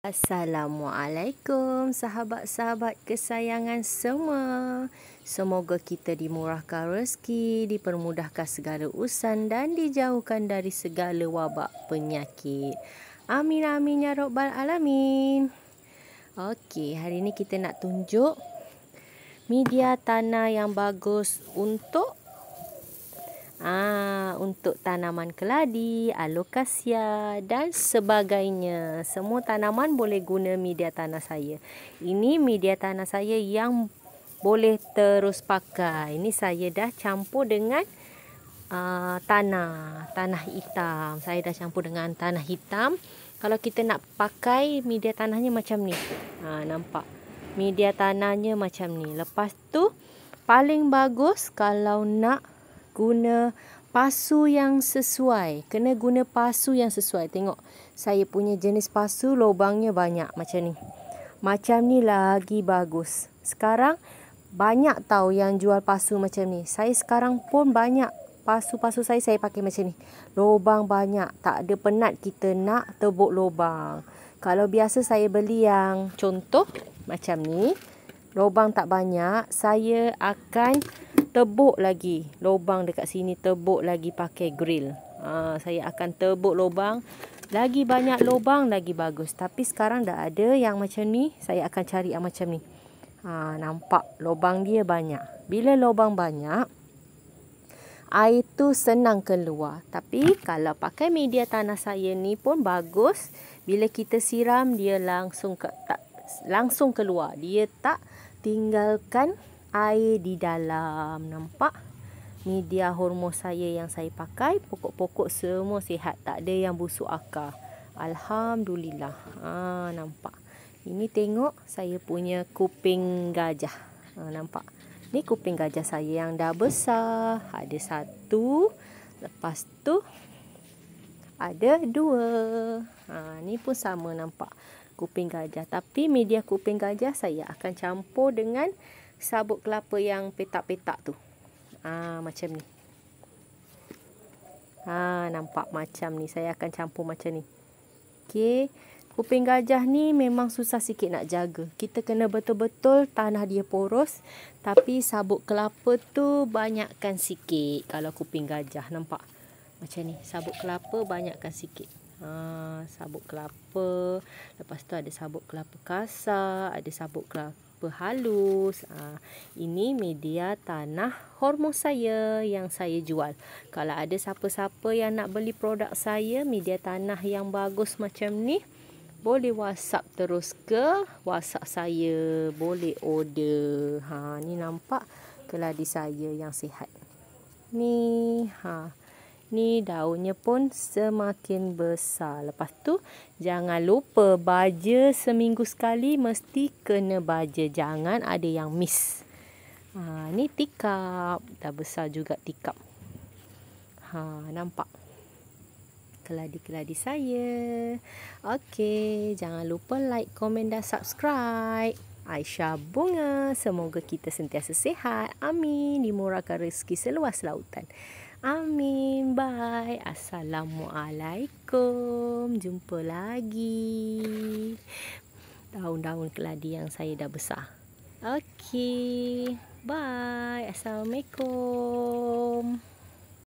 Assalamualaikum sahabat-sahabat kesayangan semua. Semoga kita dimurahkan rezeki, dipermudahkan segala usan dan dijauhkan dari segala wabak penyakit. Amin amin ya rabbal alamin. Okey, hari ni kita nak tunjuk media tanah yang bagus untuk Ah, untuk tanaman keladi, alokasia dan sebagainya. Semua tanaman boleh guna media tanah saya. Ini media tanah saya yang boleh terus pakai. Ini saya dah campur dengan uh, tanah, tanah hitam. Saya dah campur dengan tanah hitam. Kalau kita nak pakai media tanahnya macam ni. Ha, nampak? Media tanahnya macam ni. Lepas tu, paling bagus kalau nak guna pasu yang sesuai. Kena guna pasu yang sesuai. Tengok saya punya jenis pasu lubangnya banyak macam ni. Macam ni lagi bagus. Sekarang banyak tahu yang jual pasu macam ni. Saya sekarang pun banyak pasu-pasu saya saya pakai macam ni. Lubang banyak. Tak ada penat kita nak tebuk lubang. Kalau biasa saya beli yang contoh macam ni. Lubang tak banyak. Saya akan tebuk lagi lubang dekat sini tebuk lagi pakai grill ha, saya akan tebuk lubang lagi banyak lubang lagi bagus tapi sekarang dah ada yang macam ni saya akan cari yang macam ni ha, nampak lubang dia banyak bila lubang banyak air tu senang keluar tapi kalau pakai media tanah saya ni pun bagus bila kita siram dia langsung ke, tak, langsung keluar dia tak tinggalkan air di dalam nampak media hormon saya yang saya pakai pokok-pokok semua sihat tak ada yang busuk akar Alhamdulillah ha, nampak ini tengok saya punya kuping gajah ha, nampak ni kuping gajah saya yang dah besar ada satu lepas tu ada dua ha, ni pun sama nampak kuping gajah tapi media kuping gajah saya akan campur dengan sabut kelapa yang petak-petak tu. Ah ha, macam ni. Ah ha, nampak macam ni. Saya akan campur macam ni. Okey. Kuping gajah ni memang susah sikit nak jaga. Kita kena betul-betul tanah dia poros. Tapi sabut kelapa tu banyakkan sikit kalau kuping gajah. Nampak? Macam ni. Sabut kelapa banyakkan sikit. Ha, sabut kelapa. Lepas tu ada sabut kelapa kasar. Ada sabut kelapa kelapa halus. Ha, ini media tanah hormon saya yang saya jual. Kalau ada siapa-siapa yang nak beli produk saya, media tanah yang bagus macam ni, boleh WhatsApp terus ke WhatsApp saya. Boleh order. Ha, ni nampak keladi saya yang sihat. Ni, ha ni daunnya pun semakin besar. Lepas tu jangan lupa baja seminggu sekali mesti kena baja. Jangan ada yang miss. Ha, ni tikap. Dah besar juga tikap. Ha, nampak? Keladi-keladi saya. Okey. Jangan lupa like, komen dan subscribe. Aisyah Bunga. Semoga kita sentiasa sehat. Amin. Dimurahkan rezeki seluas lautan. Amin. Bye. Assalamualaikum. Jumpa lagi. Daun-daun keladi yang saya dah besar. Okey. Bye. Assalamualaikum.